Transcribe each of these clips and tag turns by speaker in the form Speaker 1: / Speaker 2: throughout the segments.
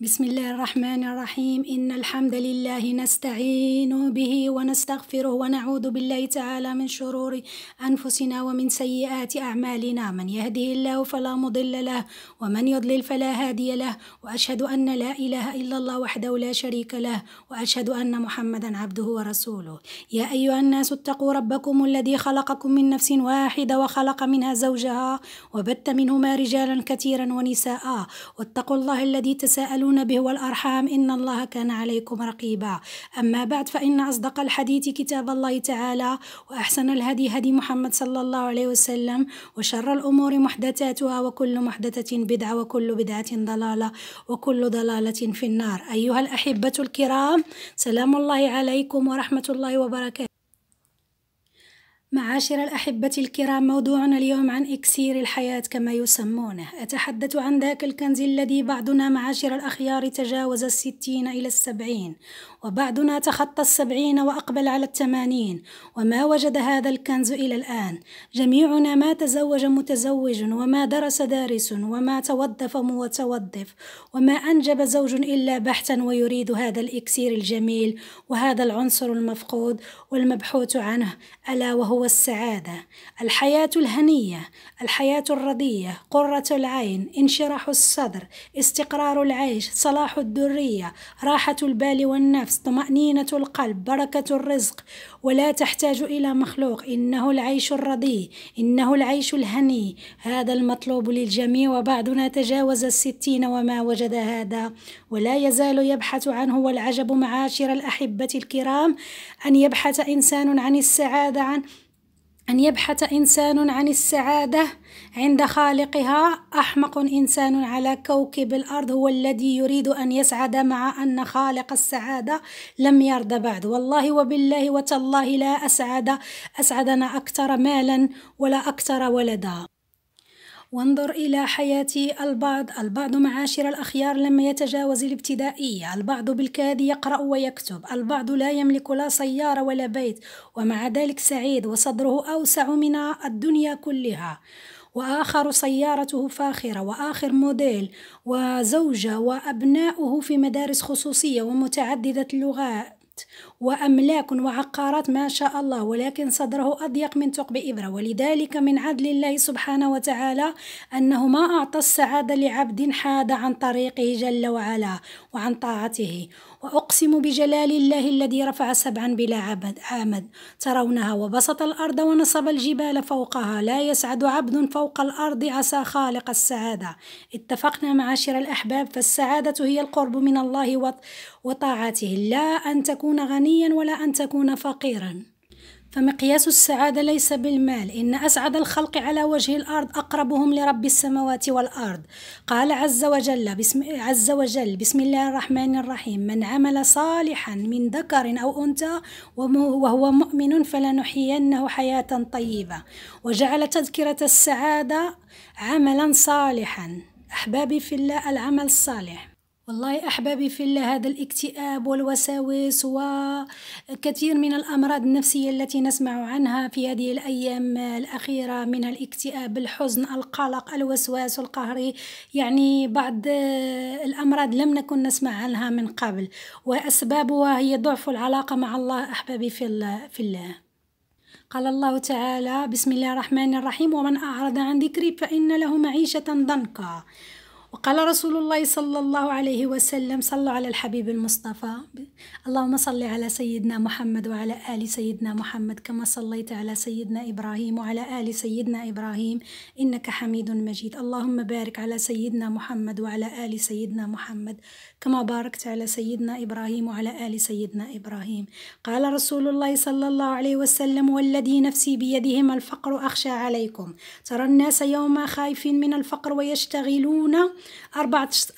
Speaker 1: بسم الله الرحمن الرحيم إن الحمد لله نستعين به ونستغفره ونعوذ بالله تعالى من شرور أنفسنا ومن سيئات أعمالنا من يهده الله فلا مضل له ومن يضلل فلا هادي له وأشهد أن لا إله إلا الله وحده لا شريك له وأشهد أن محمدا عبده ورسوله يا أيها الناس اتقوا ربكم الذي خلقكم من نفس واحدة وخلق منها زوجها وبت منهما رجالا كثيرا ونساء واتقوا الله الذي تساءل تساءلون به والأرحام إن الله كان عليكم رقيبا أما بعد فإن أصدق الحديث كتاب الله تعالى وأحسن الهدي هدي محمد صلى الله عليه وسلم وشر الأمور محدثاتها وكل محدثة بدعة وكل بدعة ضلالة وكل ضلالة في النار أيها الأحبة الكرام سلام الله عليكم ورحمة الله وبركاته معاشر الأحبة الكرام موضوعنا اليوم عن إكسير الحياة كما يسمونه أتحدث عن ذاك الكنز الذي بعضنا معاشر الأخيار تجاوز الستين إلى السبعين وبعضنا تخطى السبعين وأقبل على الثمانين وما وجد هذا الكنز إلى الآن جميعنا ما تزوج متزوج وما درس دارس وما توظف متوظف وما أنجب زوج إلا بحثا ويريد هذا الإكسير الجميل وهذا العنصر المفقود والمبحوث عنه ألا وهو والسعادة الحياة الهنية الحياة الرضية قرة العين انشراح الصدر استقرار العيش صلاح الذرية راحة البال والنفس طمأنينة القلب بركة الرزق ولا تحتاج إلى مخلوق إنه العيش الرضي إنه العيش الهني هذا المطلوب للجميع وبعضنا تجاوز الستين وما وجد هذا ولا يزال يبحث عنه والعجب معاشر الأحبة الكرام أن يبحث إنسان عن السعادة عن أن يبحث إنسان عن السعادة عند خالقها أحمق إنسان على كوكب الأرض هو الذي يريد أن يسعد مع أن خالق السعادة لم يرد بعد والله وبالله وتالله لا أسعد أسعدنا أكثر مالا ولا أكثر ولدا وانظر إلى حياة البعض البعض معاشر الأخيار لم يتجاوز الابتدائية البعض بالكاد يقرأ ويكتب البعض لا يملك لا سيارة ولا بيت ومع ذلك سعيد وصدره أوسع من الدنيا كلها وآخر سيارته فاخرة وآخر موديل وزوجة وأبناؤه في مدارس خصوصية ومتعددة اللغات وأملاك وعقارات ما شاء الله ولكن صدره أضيق من ثقب إبرة ولذلك من عدل الله سبحانه وتعالى أنه ما أعطى السعادة لعبد حاد عن طريقه جل وعلا وعن طاعته وأقسم بجلال الله الذي رفع سبعا بلا عبد عمد ترونها وبسط الأرض ونصب الجبال فوقها لا يسعد عبد فوق الأرض عسى خالق السعادة اتفقنا معاشر الأحباب فالسعادة هي القرب من الله وطاعته لا أن تكون غنيا ولا أن تكون فقيرا فمقياس السعادة ليس بالمال إن أسعد الخلق على وجه الأرض أقربهم لرب السماوات والأرض قال عز وجل بسم, عز وجل بسم الله الرحمن الرحيم من عمل صالحا من ذكر أو أنثى وهو مؤمن فلنحيينه حياة طيبة وجعل تذكرة السعادة عملا صالحا أحبابي في الله العمل الصالح والله أحبابي في الله هذا الاكتئاب والوساوس وكثير من الأمراض النفسية التي نسمع عنها في هذه الأيام الأخيرة من الاكتئاب الحزن القلق الوسواس القهري يعني بعض الأمراض لم نكن نسمع عنها من قبل وأسبابها هي ضعف العلاقة مع الله أحبابي في الله, في الله. قال الله تعالى بسم الله الرحمن الرحيم ومن أعرض عن ذكري فإن له معيشة ضنكا وقال رسول الله صلى الله عليه وسلم صلوا على الحبيب المصطفى اللهم صل على سيدنا محمد وعلى آل سيدنا محمد كما صليت على سيدنا إبراهيم وعلى آل سيدنا إبراهيم إنك حميد مجيد اللهم بارك على سيدنا محمد وعلى آل سيدنا محمد كما باركت على سيدنا إبراهيم وعلى آل سيدنا إبراهيم قال رسول الله صلى الله عليه وسلم والذي نفسي بيدهم الفقر أخشى عليكم ترى الناس يوم خايفين من الفقر ويشتغلون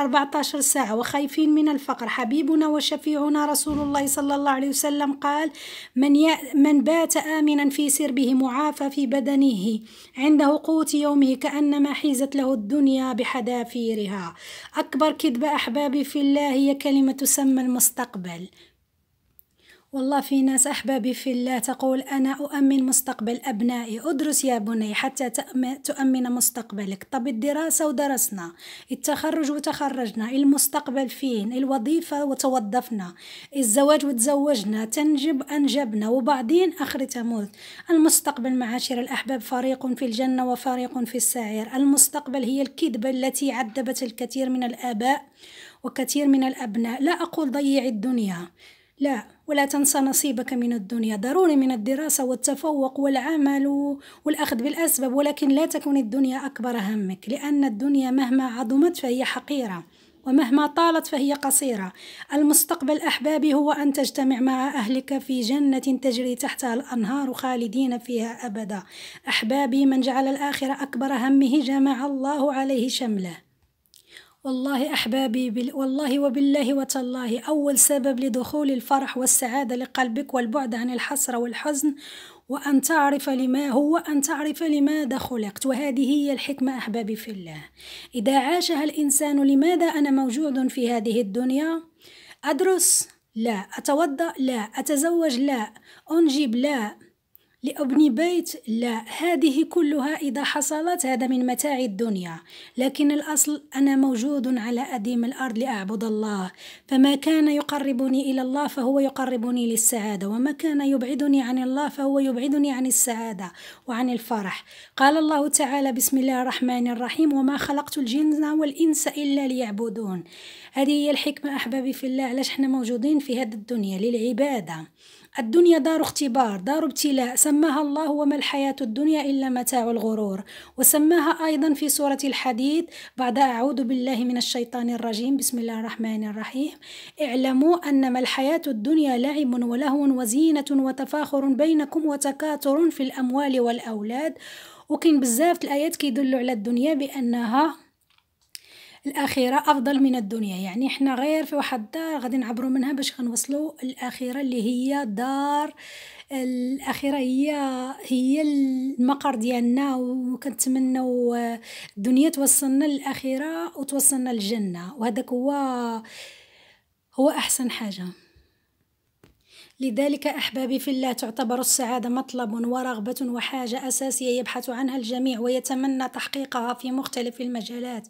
Speaker 1: 14 ساعة وخايفين من الفقر حبيبنا وشفيعنا رسول الله صلى الله عليه وسلم قال من, ي... من بات آمنا في سربه معافى في بدنه عنده قوت يومه كأنما حيزت له الدنيا بحذافيرها أكبر كذبة أحبابي في الله هي كلمة تسمى المستقبل والله في ناس أحبابي في الله تقول أنا أؤمن مستقبل أبنائي أدرس يا بني حتى تؤمن مستقبلك طب الدراسة ودرسنا التخرج وتخرجنا المستقبل فين الوظيفة وتوظفنا الزواج وتزوجنا تنجب أنجبنا وبعدين آخر تموت المستقبل معاشر الأحباب فريق في الجنة وفريق في السعير المستقبل هي الكذبة التي عذبت الكثير من الآباء وكثير من الأبناء لا أقول ضيع الدنيا لا ولا تنسى نصيبك من الدنيا ضروري من الدراسة والتفوق والعمل والأخذ بالأسباب ولكن لا تكون الدنيا أكبر همك لأن الدنيا مهما عظمت فهي حقيرة ومهما طالت فهي قصيرة المستقبل أحبابي هو أن تجتمع مع أهلك في جنة تجري تحتها الأنهار خالدين فيها أبدا أحبابي من جعل الآخرة أكبر همه جمع الله عليه شمله والله أحبابي والله وبالله وتالله أول سبب لدخول الفرح والسعادة لقلبك والبعد عن الحسرة والحزن وأن تعرف لما هو أن تعرف لماذا خلقت وهذه هي الحكمة أحبابي في الله إذا عاشها الإنسان لماذا أنا موجود في هذه الدنيا أدرس لا أتوضأ لا أتزوج لا أنجب لا لأبني بيت لا هذه كلها إذا حصلت هذا من متاع الدنيا لكن الأصل أنا موجود على أديم الأرض لأعبد الله فما كان يقربني إلى الله فهو يقربني للسعادة وما كان يبعدني عن الله فهو يبعدني عن السعادة وعن الفرح قال الله تعالى بسم الله الرحمن الرحيم وما خلقت الجن والإنس إلا ليعبدون هذه هي الحكمة أحبابي في الله علاش حنا موجودين في هذه الدنيا للعبادة الدنيا دار اختبار دار ابتلاء سماها الله وما الحياة الدنيا إلا متاع الغرور وسماها أيضا في سورة الحديد بعد أعوذ بالله من الشيطان الرجيم بسم الله الرحمن الرحيم اعلموا أنما الحياة الدنيا لعب ولهو وزينة وتفاخر بينكم وتكاثر في الأموال والأولاد وكاين بزاف الآيات كيدلوا على الدنيا بأنها الاخيره أفضل من الدنيا يعني إحنا غير في واحد الدار غادي نعبروا منها باش غنوصلوا الاخيره اللي هي دار الأخيرة هي هي المقر ديالنا وكنتمناو الدنيا توصلنا للأخيرة وتوصلنا للجنة وهذاك هو هو أحسن حاجة لذلك أحبابي في الله تعتبر السعادة مطلب ورغبة وحاجة أساسية يبحث عنها الجميع ويتمنى تحقيقها في مختلف المجالات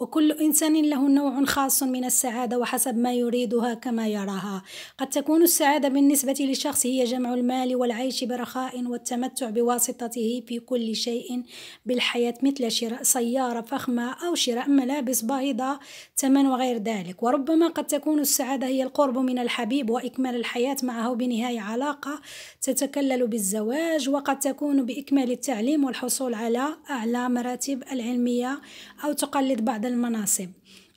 Speaker 1: وكل إنسان له نوع خاص من السعادة وحسب ما يريدها كما يراها قد تكون السعادة بالنسبة لشخص هي جمع المال والعيش برخاء والتمتع بواسطته في كل شيء بالحياة مثل شراء سيارة فخمة أو شراء ملابس بايضة ثمن وغير ذلك وربما قد تكون السعادة هي القرب من الحبيب وإكمال الحياة معه بنهاية علاقة تتكلل بالزواج وقد تكون بإكمال التعليم والحصول على أعلى مراتب العلمية أو تقلد بعض المناصب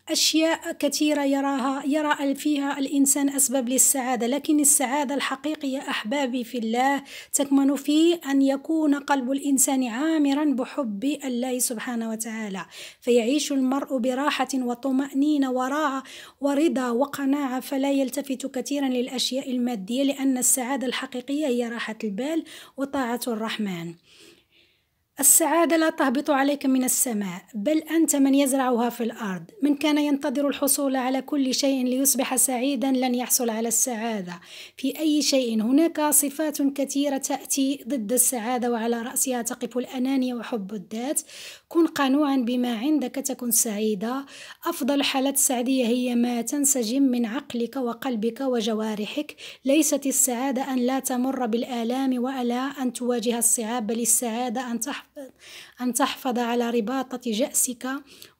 Speaker 1: أشياء كثيرة يراها يرى فيها الإنسان أسباب للسعادة لكن السعادة الحقيقية أحبابي في الله تكمن في أن يكون قلب الإنسان عامرا بحب الله سبحانه وتعالى فيعيش المرء براحة وطمأنينة وراعة ورضا وقناعة فلا يلتفت كثيرا للأشياء المادية لأن السعادة الحقيقية هي راحة البال وطاعة الرحمن السعادة لا تهبط عليك من السماء بل أنت من يزرعها في الأرض من كان ينتظر الحصول على كل شيء ليصبح سعيدا لن يحصل على السعادة في أي شيء هناك صفات كثيرة تأتي ضد السعادة وعلى رأسها تقف الأنانية وحب الذات كن قنوعا بما عندك تكن سعيدة أفضل حالات السعدية هي ما تنسجم من عقلك وقلبك وجوارحك ليست السعادة أن لا تمر بالآلام ولا أن تواجه الصعاب بل السعادة أن تحفظ أن تحفظ على رباطة جأسك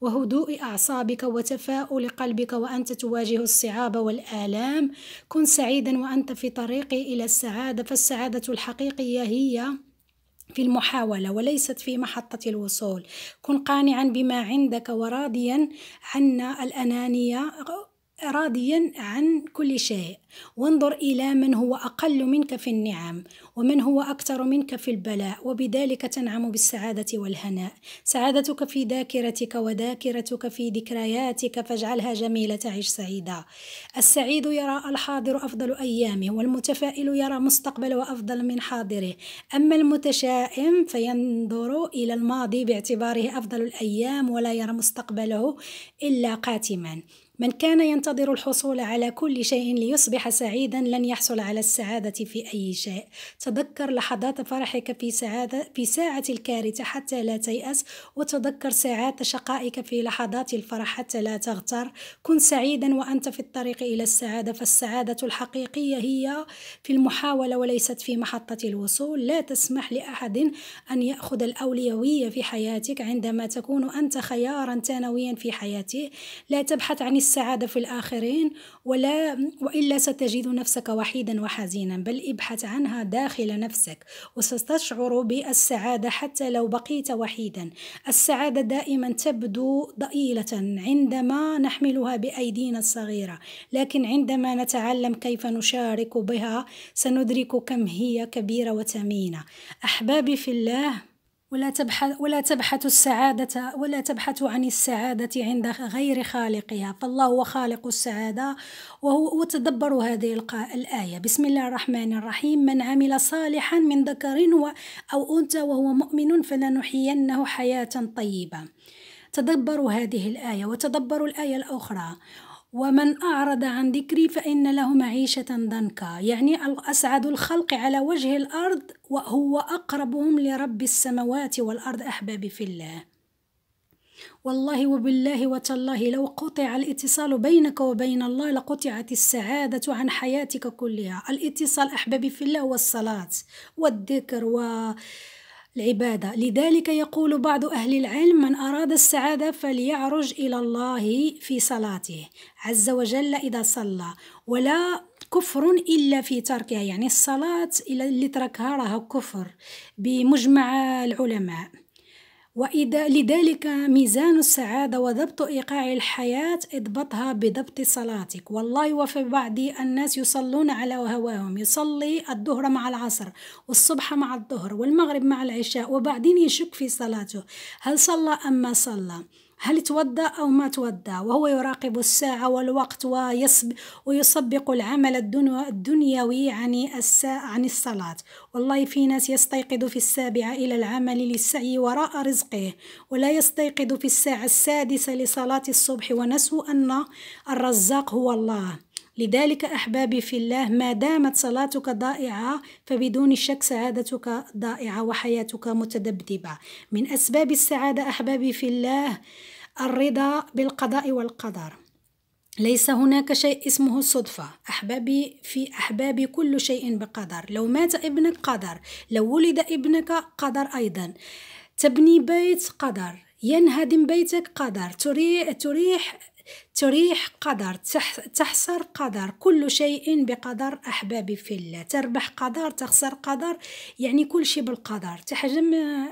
Speaker 1: وهدوء أعصابك وتفاؤل قلبك وأنت تواجه الصعاب والآلام كن سعيدا وأنت في طريق إلى السعادة فالسعادة الحقيقية هي في المحاولة وليست في محطة الوصول كن قانعا بما عندك وراضيا عن الأنانية راضيا عن كل شيء وانظر الى من هو اقل منك في النعم ومن هو اكثر منك في البلاء وبذلك تنعم بالسعاده والهناء سعادتك في ذاكرتك وذاكرتك في ذكرياتك فاجعلها جميله تعيش سعيده السعيد يرى الحاضر افضل ايامه والمتفائل يرى مستقبله وافضل من حاضره اما المتشائم فينظر الى الماضي باعتباره افضل الايام ولا يرى مستقبله الا قاتما من كان ينتظر الحصول على كل شيء ليصبح سعيدا لن يحصل على السعادة في أي شيء تذكر لحظات فرحك في, سعادة في ساعة الكارثة حتى لا تيأس وتذكر ساعات شقائك في لحظات الفرح حتى لا تغتر كن سعيدا وأنت في الطريق إلى السعادة فالسعادة الحقيقية هي في المحاولة وليست في محطة الوصول لا تسمح لأحد أن يأخذ الأولوية في حياتك عندما تكون أنت خيارا ثانويا في حياته لا تبحث عن السعادة في الآخرين ولا وإلا ستجد نفسك وحيدا وحزينا بل ابحث عنها داخل نفسك وستشعر بالسعادة حتى لو بقيت وحيدا السعادة دائما تبدو ضئيلة عندما نحملها بأيدينا الصغيرة لكن عندما نتعلم كيف نشارك بها سندرك كم هي كبيرة وثمينة أحبابي في الله ولا تبحث ولا تبحث السعادة ولا تبحث عن السعادة عند غير خالقها فالله هو خالق السعادة وهو وتدبروا هذه الآية بسم الله الرحمن الرحيم من عمل صالحا من ذكر أو أنثى وهو مؤمن فلنحيينه حياة طيبة تدبروا هذه الآية وتدبروا الآية الأخرى ومن أعرض عن ذكري فإن له معيشة ضنكا يعني أسعد الخلق على وجه الأرض وهو أقربهم لرب السماوات والأرض أحبابي في الله والله وبالله وتالله لو قطع الاتصال بينك وبين الله لقطعت السعادة عن حياتك كلها الاتصال أحبابي في الله والصلاة والذكر و العبادة لذلك يقول بعض أهل العلم من أراد السعادة فليعرج إلى الله في صلاته عز وجل إذا صلى ولا كفر إلا في تركها يعني الصلاة اللي تركها راها كفر بمجمع العلماء وإذا لذلك ميزان السعادة وضبط إيقاع الحياة اضبطها بضبط صلاتك والله وفي بعض الناس يصلون على هواهم يصلي الظهر مع العصر والصبح مع الظهر والمغرب مع العشاء وبعدين يشك في صلاته هل صلى أم ما صلى هل توضأ أو ما توضأ وهو يراقب الساعة والوقت ويسبق العمل الدنيوي عن الساعة عن الصلاة والله في ناس يستيقظ في السابعة إلى العمل للسعي وراء رزقه ولا يستيقظ في الساعة السادسة لصلاة الصبح ونسوا أن الرزاق هو الله لذلك أحبابي في الله ما دامت صلاتك ضائعة فبدون شك سعادتك ضائعة وحياتك متذبذبة من أسباب السعادة أحبابي في الله الرضا بالقضاء والقدر ليس هناك شيء اسمه الصدفة أحبابي في أحبابي كل شيء بقدر لو مات ابنك قدر لو ولد ابنك قدر أيضا تبني بيت قدر ينهدم بيتك قدر تريح, تريح تريح قدر تحصر قدر كل شيء بقدر أحبابي في الله تربح قدر تخسر قدر يعني كل شيء بالقدر تحجم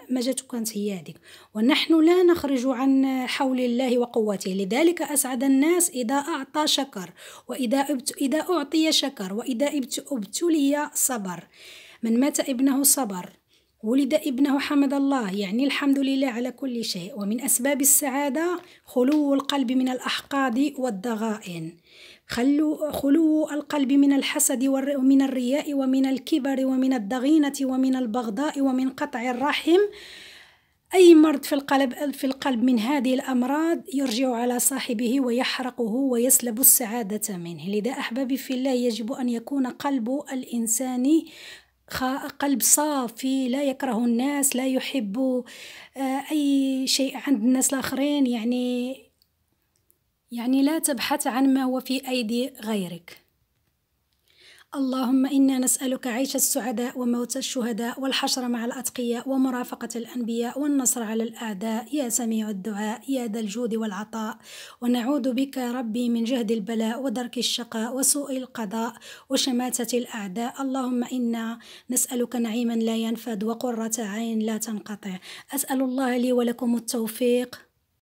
Speaker 1: ما جاتو كانت هي هذيك ونحن لا نخرج عن حول الله وقوته لذلك أسعد الناس إذا أعطى شكر وإذا إذا أعطي شكر وإذا ابتلي صبر من مات ابنه صبر ولد ابنه حمد الله يعني الحمد لله على كل شيء ومن أسباب السعادة خلو القلب من الأحقاد والضغائن خلو خلو القلب من الحسد ومن الرياء ومن الكبر ومن الضغينة ومن البغضاء ومن قطع الرحم أي مرض في القلب في القلب من هذه الأمراض يرجع على صاحبه ويحرقه ويسلب السعادة منه لذا أحبابي في الله يجب أن يكون قلب الإنسان قلب صافي لا يكره الناس لا يحب آه، أي شيء عند الناس الآخرين يعني يعني لا تبحث عن ما هو في أيدي غيرك اللهم إنا نسألك عيش السعداء وموت الشهداء والحشر مع الأتقياء ومرافقة الأنبياء والنصر على الأعداء يا سميع الدعاء يا ذا الجود والعطاء ونعوذ بك ربي من جهد البلاء ودرك الشقاء وسوء القضاء وشماتة الأعداء اللهم إنا نسألك نعيما لا ينفد وقرة عين لا تنقطع أسأل الله لي ولكم التوفيق